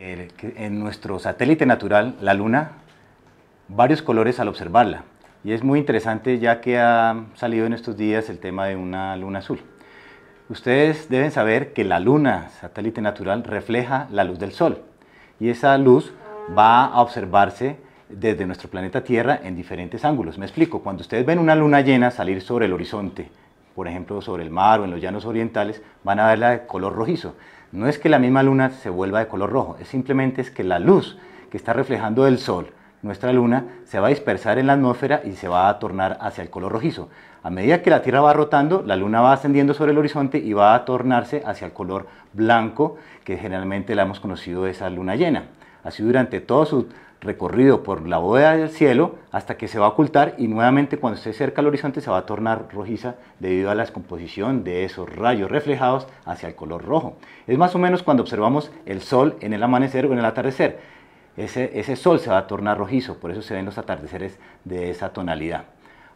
en nuestro satélite natural, la Luna, varios colores al observarla. Y es muy interesante ya que ha salido en estos días el tema de una luna azul. Ustedes deben saber que la Luna, satélite natural, refleja la luz del Sol. Y esa luz va a observarse desde nuestro planeta Tierra en diferentes ángulos. Me explico, cuando ustedes ven una luna llena salir sobre el horizonte por ejemplo, sobre el mar o en los llanos orientales, van a verla de color rojizo. No es que la misma luna se vuelva de color rojo, es simplemente es que la luz que está reflejando el sol nuestra luna se va a dispersar en la atmósfera y se va a tornar hacia el color rojizo. A medida que la Tierra va rotando, la luna va ascendiendo sobre el horizonte y va a tornarse hacia el color blanco que generalmente la hemos conocido de esa luna llena así durante todo su recorrido por la bóveda del cielo hasta que se va a ocultar y nuevamente cuando se cerca al horizonte se va a tornar rojiza debido a la descomposición de esos rayos reflejados hacia el color rojo. Es más o menos cuando observamos el sol en el amanecer o en el atardecer. Ese, sol se va a tornar rojizo, por eso se ven los atardeceres de esa tonalidad.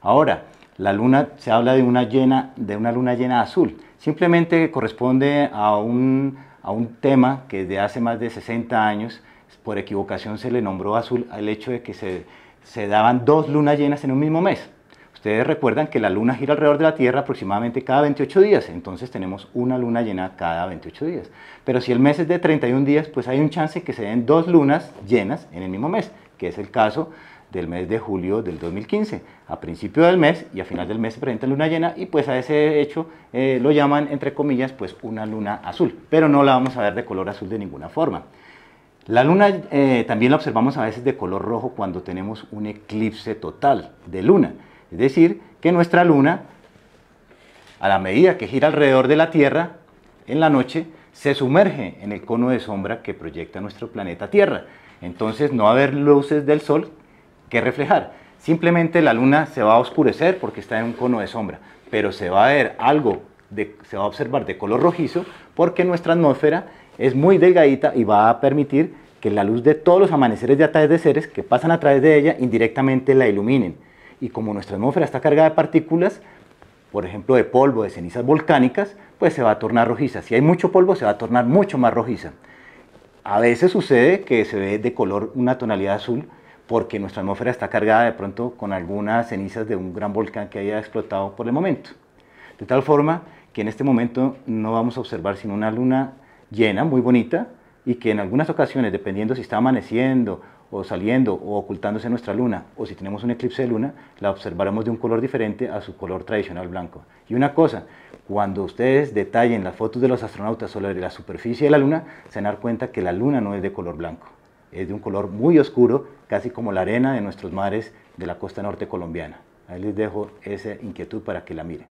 Ahora, la luna se habla de una, llena, de una luna llena azul. Simplemente corresponde a un, a un tema que desde hace más de 60 años por equivocación se le nombró azul al hecho de que se, se daban dos lunas llenas en un mismo mes. Ustedes recuerdan que la luna gira alrededor de la Tierra aproximadamente cada 28 días, entonces tenemos una luna llena cada 28 días. Pero si el mes es de 31 días, pues hay un chance que se den dos lunas llenas en el mismo mes, que es el caso del mes de julio del 2015. A principio del mes y a final del mes se presenta luna llena y pues a ese hecho eh, lo llaman, entre comillas, pues una luna azul. Pero no la vamos a ver de color azul de ninguna forma. La luna eh, también la observamos a veces de color rojo cuando tenemos un eclipse total de luna. Es decir, que nuestra luna, a la medida que gira alrededor de la Tierra, en la noche, se sumerge en el cono de sombra que proyecta nuestro planeta Tierra. Entonces no va a haber luces del sol que reflejar. Simplemente la luna se va a oscurecer porque está en un cono de sombra, pero se va a ver algo se va a observar de color rojizo porque nuestra atmósfera es muy delgadita y va a permitir que la luz de todos los amaneceres y atardeceres que pasan a través de ella indirectamente la iluminen. Y como nuestra atmósfera está cargada de partículas, por ejemplo de polvo, de cenizas volcánicas, pues se va a tornar rojiza. Si hay mucho polvo, se va a tornar mucho más rojiza. A veces sucede que se ve de color una tonalidad azul porque nuestra atmósfera está cargada de pronto con algunas cenizas de un gran volcán que haya explotado por el momento. De tal forma que en este momento no vamos a observar sino una luna llena, muy bonita, y que en algunas ocasiones, dependiendo si está amaneciendo o saliendo o ocultándose nuestra luna, o si tenemos un eclipse de luna, la observaremos de un color diferente a su color tradicional blanco. Y una cosa, cuando ustedes detallen las fotos de los astronautas sobre la superficie de la luna, se van cuenta que la luna no es de color blanco, es de un color muy oscuro, casi como la arena de nuestros mares de la costa norte colombiana. Ahí les dejo esa inquietud para que la miren.